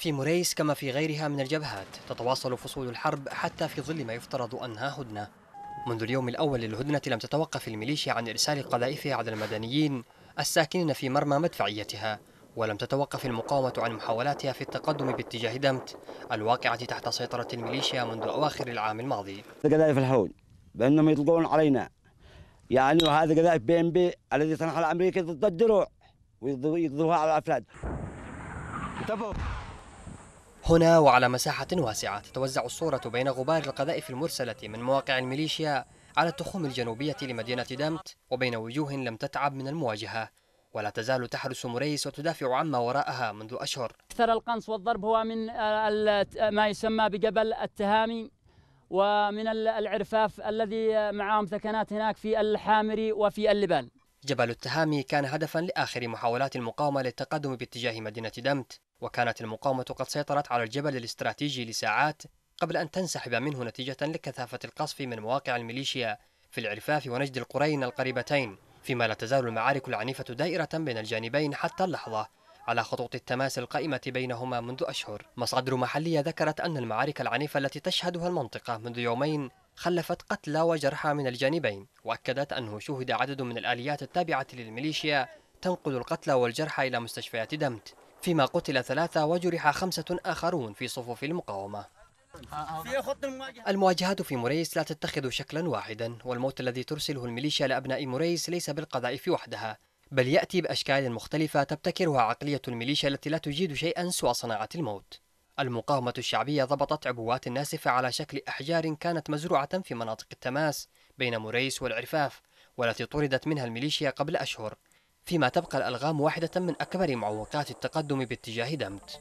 في موريس كما في غيرها من الجبهات تتواصل فصول الحرب حتى في ظل ما يفترض أنها هدنة منذ اليوم الأول للهدنة لم تتوقف الميليشيا عن إرسال قذائفها على المدنيين الساكنين في مرمى مدفعيتها ولم تتوقف المقاومة عن محاولاتها في التقدم باتجاه دمت الواقعة تحت سيطرة الميليشيا منذ أواخر العام الماضي قذائف الحول بأنهم يطلقون علينا يعني وهذا قذائف بي ام بي الذي صنعها الأمريكي ضد الدروع ويضربها على الأفلاد انتبهوا هنا وعلى مساحة واسعة تتوزع الصورة بين غبار القذائف المرسلة من مواقع الميليشيا على التخوم الجنوبية لمدينة دمت وبين وجوه لم تتعب من المواجهة ولا تزال تحرس مريس وتدافع عما وراءها منذ أشهر أكثر القنص والضرب هو من ما يسمى بجبل التهامي ومن العرفاف الذي معهم ثكنات هناك في الحامري وفي اللبان جبل التهامي كان هدفا لآخر محاولات المقاومة للتقدم باتجاه مدينة دمت وكانت المقاومة قد سيطرت على الجبل الاستراتيجي لساعات قبل أن تنسحب منه نتيجة لكثافة القصف من مواقع الميليشيا في العرفاف ونجد القرين القريبتين فيما لا تزال المعارك العنيفة دائرة بين الجانبين حتى اللحظة على خطوط التماس القائمة بينهما منذ أشهر مصادر محلية ذكرت أن المعارك العنيفة التي تشهدها المنطقة منذ يومين خلفت قتلى وجرحى من الجانبين وأكدت أنه شهد عدد من الآليات التابعة للميليشيا تنقل القتلى والجرحى إلى مستشفيات دمت فيما قتل ثلاثة وجرح خمسة آخرون في صفوف المقاومة المواجهات في مريس لا تتخذ شكلا واحدا والموت الذي ترسله الميليشيا لأبناء مريس ليس بالقذائف وحدها بل يأتي بأشكال مختلفة تبتكرها عقلية الميليشيا التي لا تجيد شيئا سوى صناعة الموت المقاومة الشعبية ضبطت عبوات ناسفة على شكل أحجار كانت مزروعة في مناطق التماس بين مريس والعرفاف والتي طردت منها الميليشيا قبل أشهر فيما تبقى الألغام واحدة من أكبر معوقات التقدم باتجاه دمت